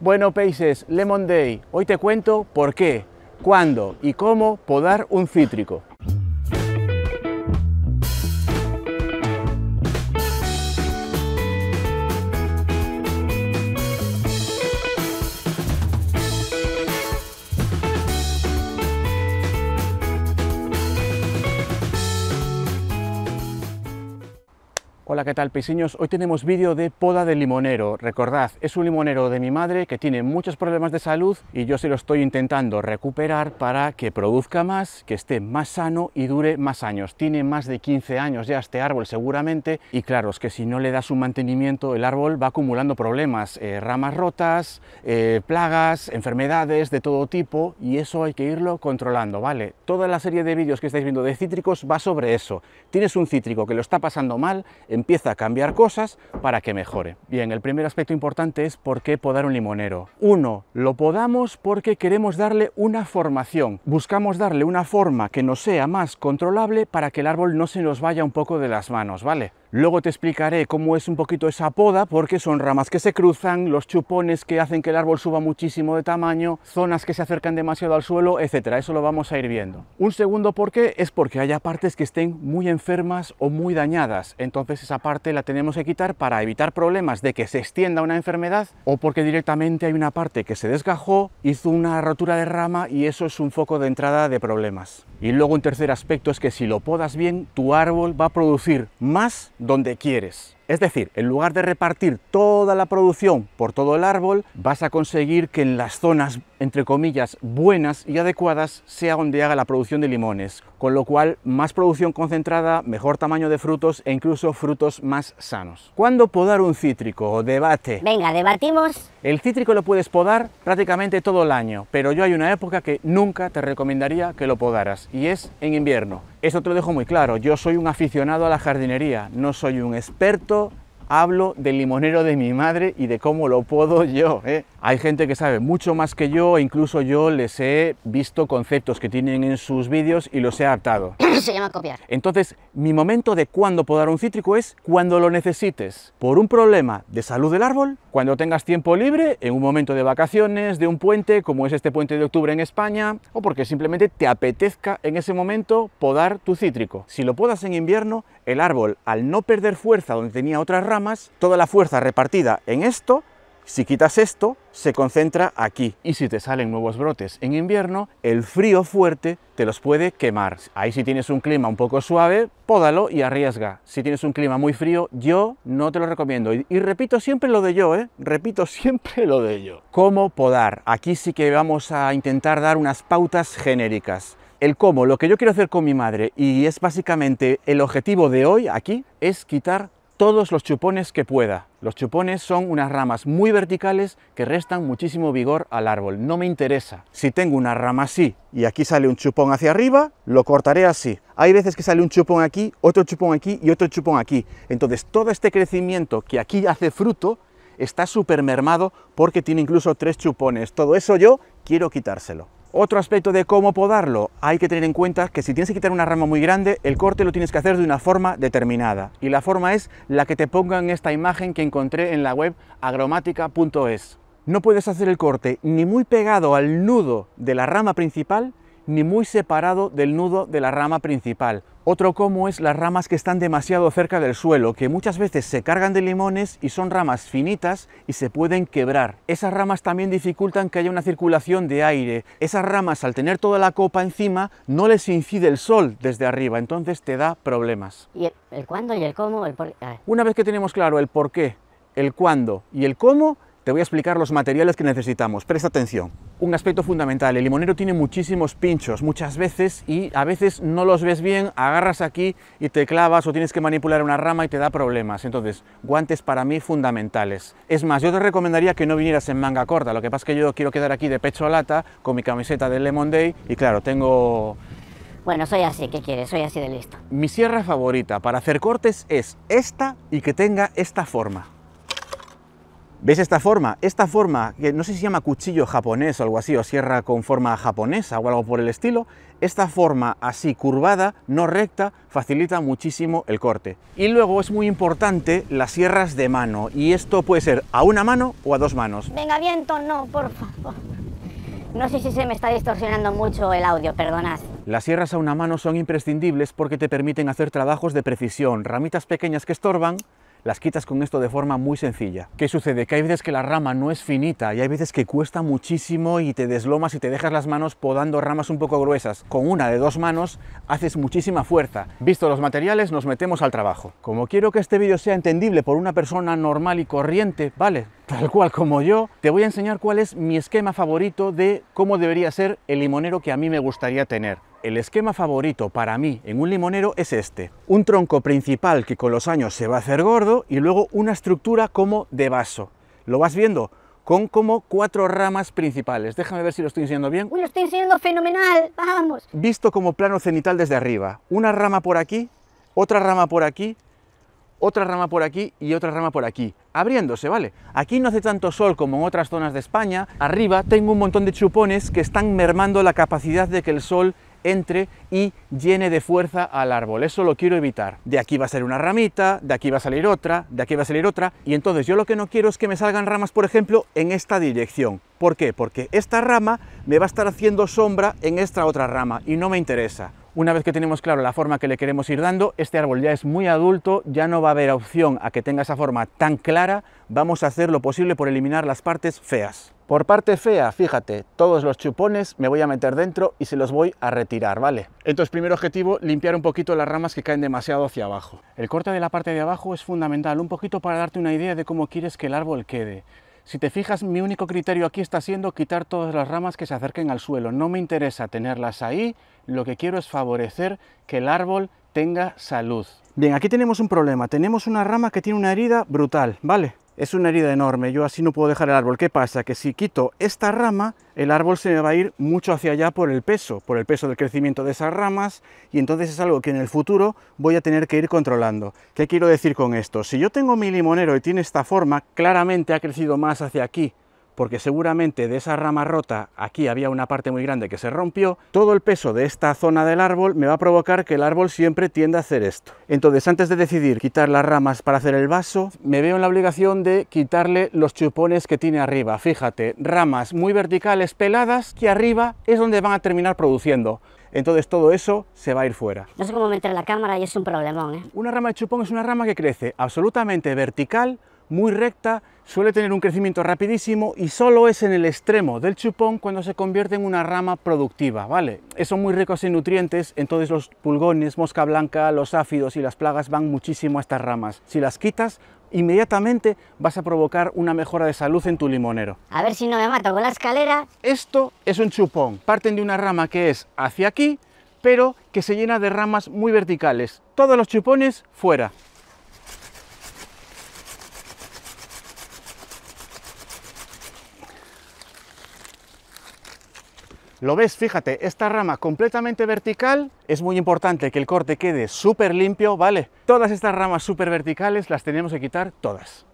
Bueno, países Lemon Day, hoy te cuento por qué, cuándo y cómo podar un cítrico. Hola, ¿qué tal Piseños? Hoy tenemos vídeo de poda de limonero. Recordad, es un limonero de mi madre que tiene muchos problemas de salud y yo se lo estoy intentando recuperar para que produzca más, que esté más sano y dure más años. Tiene más de 15 años ya este árbol seguramente y claro, es que si no le das un mantenimiento el árbol va acumulando problemas, eh, ramas rotas, eh, plagas, enfermedades de todo tipo y eso hay que irlo controlando, ¿vale? Toda la serie de vídeos que estáis viendo de cítricos va sobre eso. Tienes un cítrico que lo está pasando mal, empieza a cambiar cosas para que mejore. Bien, el primer aspecto importante es por qué podar un limonero. Uno, lo podamos porque queremos darle una formación. Buscamos darle una forma que nos sea más controlable para que el árbol no se nos vaya un poco de las manos, ¿vale? Luego te explicaré cómo es un poquito esa poda, porque son ramas que se cruzan, los chupones que hacen que el árbol suba muchísimo de tamaño, zonas que se acercan demasiado al suelo, etc. Eso lo vamos a ir viendo. Un segundo qué es porque haya partes que estén muy enfermas o muy dañadas. Entonces esa parte la tenemos que quitar para evitar problemas de que se extienda una enfermedad o porque directamente hay una parte que se desgajó, hizo una rotura de rama y eso es un foco de entrada de problemas. Y luego un tercer aspecto es que si lo podas bien, tu árbol va a producir más donde quieres. Es decir, en lugar de repartir toda la producción por todo el árbol, vas a conseguir que en las zonas entre comillas, buenas y adecuadas sea donde haga la producción de limones, con lo cual más producción concentrada, mejor tamaño de frutos e incluso frutos más sanos. ¿Cuándo podar un cítrico? Debate. Venga, debatimos. El cítrico lo puedes podar prácticamente todo el año, pero yo hay una época que nunca te recomendaría que lo podaras, y es en invierno. Eso te lo dejo muy claro, yo soy un aficionado a la jardinería, no soy un experto hablo del limonero de mi madre y de cómo lo puedo yo. ¿eh? Hay gente que sabe mucho más que yo, e incluso yo les he visto conceptos que tienen en sus vídeos y los he adaptado. Se llama copiar. Entonces, mi momento de cuándo podar un cítrico es cuando lo necesites, por un problema de salud del árbol, cuando tengas tiempo libre, en un momento de vacaciones, de un puente, como es este puente de octubre en España, o porque simplemente te apetezca en ese momento podar tu cítrico. Si lo podas en invierno, el árbol, al no perder fuerza donde tenía otras ramas, toda la fuerza repartida en esto, si quitas esto, se concentra aquí. Y si te salen nuevos brotes en invierno, el frío fuerte te los puede quemar. Ahí si tienes un clima un poco suave, pódalo y arriesga. Si tienes un clima muy frío, yo no te lo recomiendo. Y, repito siempre lo de yo, ¿eh? Repito siempre lo de yo. ¿Cómo podar? Aquí sí que vamos a intentar dar unas pautas genéricas el cómo, lo que yo quiero hacer con mi madre, y es básicamente el objetivo de hoy aquí, es quitar todos los chupones que pueda. Los chupones son unas ramas muy verticales que restan muchísimo vigor al árbol. No me interesa. Si tengo una rama así y aquí sale un chupón hacia arriba, lo cortaré así. Hay veces que sale un chupón aquí, otro chupón aquí y otro chupón aquí. Entonces todo este crecimiento que aquí hace fruto está súper mermado porque tiene incluso tres chupones. Todo eso yo quiero quitárselo. Otro aspecto de cómo podarlo, hay que tener en cuenta que si tienes que quitar una rama muy grande, el corte lo tienes que hacer de una forma determinada. Y la forma es la que te ponga en esta imagen que encontré en la web agromática.es. No puedes hacer el corte ni muy pegado al nudo de la rama principal, ni muy separado del nudo de la rama principal. Otro como es las ramas que están demasiado cerca del suelo, que muchas veces se cargan de limones y son ramas finitas y se pueden quebrar. Esas ramas también dificultan que haya una circulación de aire. Esas ramas, al tener toda la copa encima, no les incide el sol desde arriba, entonces te da problemas. ¿Y el, cuándo y el cómo? Ah. Una vez que tenemos claro el por qué, el cuándo y el cómo, te voy a explicar los materiales que necesitamos. Presta atención. Un aspecto fundamental, el limonero tiene muchísimos pinchos muchas veces y a veces no los ves bien, agarras aquí y te clavas o tienes que manipular una rama y te da problemas. Entonces, guantes para mí fundamentales. Es más, yo te recomendaría que no vinieras en manga corta, lo que pasa es que yo quiero quedar aquí de pecho a lata con mi camiseta de Lemon Day y claro, tengo bueno, soy así, ¿qué quieres? Soy así de listo. Mi sierra favorita para hacer cortes es esta y que tenga esta forma. ¿Ves esta forma? Esta forma, que no sé si se llama cuchillo japonés o algo así, o sierra con forma japonesa o algo por el estilo, esta forma así curvada, no recta, facilita muchísimo el corte. Y luego es muy importante las sierras de mano, y esto puede ser a una mano o a dos manos. Venga, viento, no, por favor. No sé si se me está distorsionando mucho el audio, perdonad. Las sierras a una mano son imprescindibles porque te permiten hacer trabajos de precisión, ramitas pequeñas que estorban, las quitas con esto de forma muy sencilla. ¿Qué sucede? Que hay veces que la rama no es finita y hay veces que cuesta muchísimo y te deslomas y te dejas las manos podando ramas un poco gruesas. Con una de dos manos haces muchísima fuerza. Visto los materiales, nos metemos al trabajo. Como quiero que este vídeo sea entendible por una persona normal y corriente, vale, tal cual como yo, te voy a enseñar cuál es mi esquema favorito de cómo debería ser el limonero que a mí me gustaría tener. El esquema favorito para mí en un limonero es este. Un tronco principal que con los años se va a hacer gordo y luego una estructura como de vaso. ¿Lo vas viendo? Con como cuatro ramas principales. Déjame ver si lo estoy enseñando bien. Uy, lo estoy enseñando fenomenal, vamos. Visto como plano cenital desde arriba. Una rama por aquí, otra rama por aquí, otra rama por aquí y otra rama por aquí, abriéndose, ¿vale? Aquí no hace tanto sol como en otras zonas de España. Arriba tengo un montón de chupones que están mermando la capacidad de que el sol entre y llene de fuerza al árbol. Eso lo quiero evitar. De aquí va a ser una ramita, de aquí va a salir otra, de aquí va a salir otra. Y entonces yo lo que no quiero es que me salgan ramas, por ejemplo, en esta dirección. ¿Por qué? Porque esta rama me va a estar haciendo sombra en esta otra rama y no me interesa. Una vez que tenemos claro la forma que le queremos ir dando, este árbol ya es muy adulto, ya no va a haber opción a que tenga esa forma tan clara, vamos a hacer lo posible por eliminar las partes feas. Por parte fea, fíjate, todos los chupones me voy a meter dentro y se los voy a retirar, ¿vale? Entonces, primer objetivo, limpiar un poquito las ramas que caen demasiado hacia abajo. El corte de la parte de abajo es fundamental, un poquito para darte una idea de cómo quieres que el árbol quede. Si te fijas, mi único criterio aquí está siendo quitar todas las ramas que se acerquen al suelo. No me interesa tenerlas ahí, lo que quiero es favorecer que el árbol tenga salud. Bien, aquí tenemos un problema. Tenemos una rama que tiene una herida brutal, ¿vale? Es una herida enorme, yo así no puedo dejar el árbol. ¿Qué pasa? Que si quito esta rama, el árbol se me va a ir mucho hacia allá por el peso, por el peso del crecimiento de esas ramas, y entonces es algo que en el futuro voy a tener que ir controlando. ¿Qué quiero decir con esto? Si yo tengo mi limonero y tiene esta forma, claramente ha crecido más hacia aquí porque seguramente de esa rama rota aquí había una parte muy grande que se rompió, todo el peso de esta zona del árbol me va a provocar que el árbol siempre tiende a hacer esto. Entonces antes de decidir quitar las ramas para hacer el vaso, me veo en la obligación de quitarle los chupones que tiene arriba. Fíjate, ramas muy verticales peladas que arriba es donde van a terminar produciendo. Entonces todo eso se va a ir fuera. No sé cómo meter la cámara y es un problemón. ¿eh? Una rama de chupón es una rama que crece absolutamente vertical muy recta, suele tener un crecimiento rapidísimo y solo es en el extremo del chupón cuando se convierte en una rama productiva, ¿vale? Son muy ricos en nutrientes, entonces los pulgones, mosca blanca, los áfidos y las plagas van muchísimo a estas ramas. Si las quitas, inmediatamente vas a provocar una mejora de salud en tu limonero. A ver si no me mato con la escalera. Esto es un chupón. Parten de una rama que es hacia aquí, pero que se llena de ramas muy verticales. Todos los chupones fuera. Lo ves, fíjate, esta rama completamente vertical, es muy importante que el corte quede súper limpio, ¿vale? Todas estas ramas súper verticales las tenemos que quitar todas.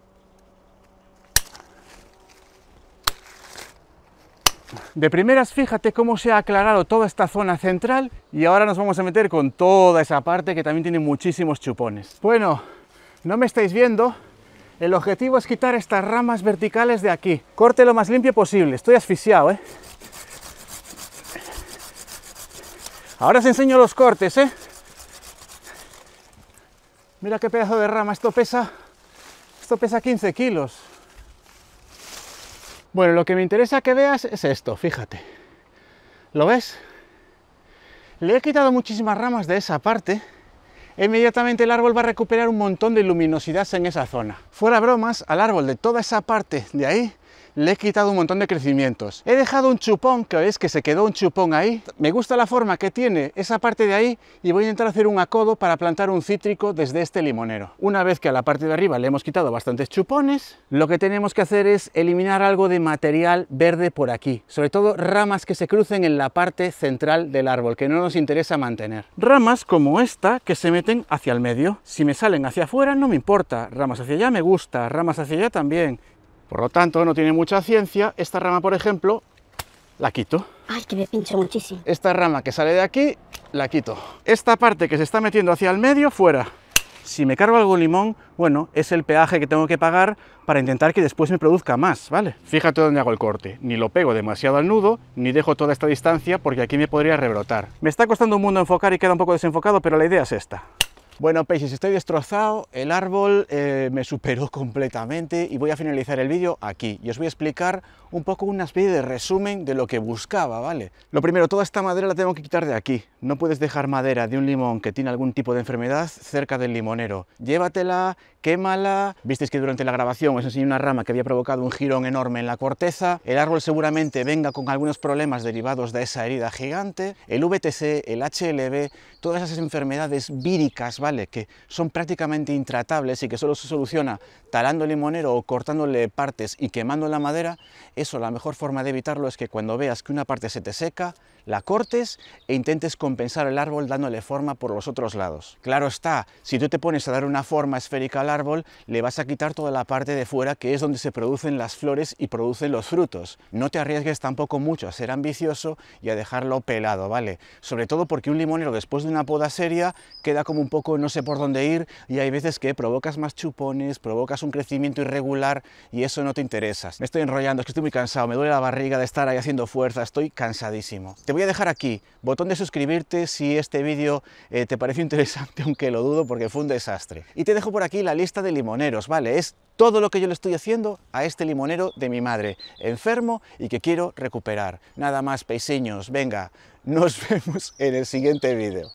De primeras, fíjate cómo se ha aclarado toda esta zona central y ahora nos vamos a meter con toda esa parte que también tiene muchísimos chupones. Bueno, no me estáis viendo, el objetivo es quitar estas ramas verticales de aquí. Corte lo más limpio posible, estoy asfixiado, ¿eh? Ahora os enseño los cortes, ¿eh? Mira qué pedazo de rama, esto pesa, esto pesa 15 kilos. Bueno, lo que me interesa que veas es esto, fíjate. ¿Lo ves? Le he quitado muchísimas ramas de esa parte. Inmediatamente el árbol va a recuperar un montón de luminosidad en esa zona. Fuera bromas, al árbol de toda esa parte de ahí le he quitado un montón de crecimientos. He dejado un chupón, que veis que se quedó un chupón ahí. Me gusta la forma que tiene esa parte de ahí y voy a intentar hacer un acodo para plantar un cítrico desde este limonero. Una vez que a la parte de arriba le hemos quitado bastantes chupones, lo que tenemos que hacer es eliminar algo de material verde por aquí, sobre todo ramas que se crucen en la parte central del árbol, que no nos interesa mantener. Ramas como esta que se meten hacia el medio. Si me salen hacia afuera no me importa, ramas hacia allá me gusta, ramas hacia allá también, por lo tanto, no tiene mucha ciencia. Esta rama, por ejemplo, la quito. Ay, que me pincho muchísimo. Esta rama que sale de aquí, la quito. Esta parte que se está metiendo hacia el medio, fuera. Si me cargo algún limón, bueno, es el peaje que tengo que pagar para intentar que después me produzca más, ¿vale? Fíjate dónde hago el corte. Ni lo pego demasiado al nudo, ni dejo toda esta distancia porque aquí me podría rebrotar. Me está costando un mundo enfocar y queda un poco desenfocado, pero la idea es esta. Bueno si estoy destrozado, el árbol eh, me superó completamente y voy a finalizar el vídeo aquí y os voy a explicar un poco una especie de resumen de lo que buscaba, ¿vale? Lo primero, toda esta madera la tengo que quitar de aquí. No puedes dejar madera de un limón que tiene algún tipo de enfermedad cerca del limonero. Llévatela quémala. Visteis que durante la grabación os enseñé una rama que había provocado un girón enorme en la corteza. El árbol seguramente venga con algunos problemas derivados de esa herida gigante. El VTC, el HLB, todas esas enfermedades víricas, ¿vale? Que son prácticamente intratables y que solo se soluciona talando el limonero o cortándole partes y quemando la madera. Eso, la mejor forma de evitarlo es que cuando veas que una parte se te seca, la cortes e intentes compensar el árbol dándole forma por los otros lados. Claro está, si tú te pones a dar una forma esférica al árbol, le vas a quitar toda la parte de fuera que es donde se producen las flores y producen los frutos. No te arriesgues tampoco mucho a ser ambicioso y a dejarlo pelado, ¿vale? Sobre todo porque un limonero después de una poda seria queda como un poco no sé por dónde ir y hay veces que provocas más chupones, provocas un crecimiento irregular y eso no te interesa. Me estoy enrollando, es que estoy muy cansado, me duele la barriga de estar ahí haciendo fuerza, estoy cansadísimo voy a dejar aquí botón de suscribirte si este vídeo eh, te pareció interesante, aunque lo dudo porque fue un desastre. Y te dejo por aquí la lista de limoneros, ¿vale? Es todo lo que yo le estoy haciendo a este limonero de mi madre, enfermo y que quiero recuperar. Nada más, peiseños venga, nos vemos en el siguiente vídeo.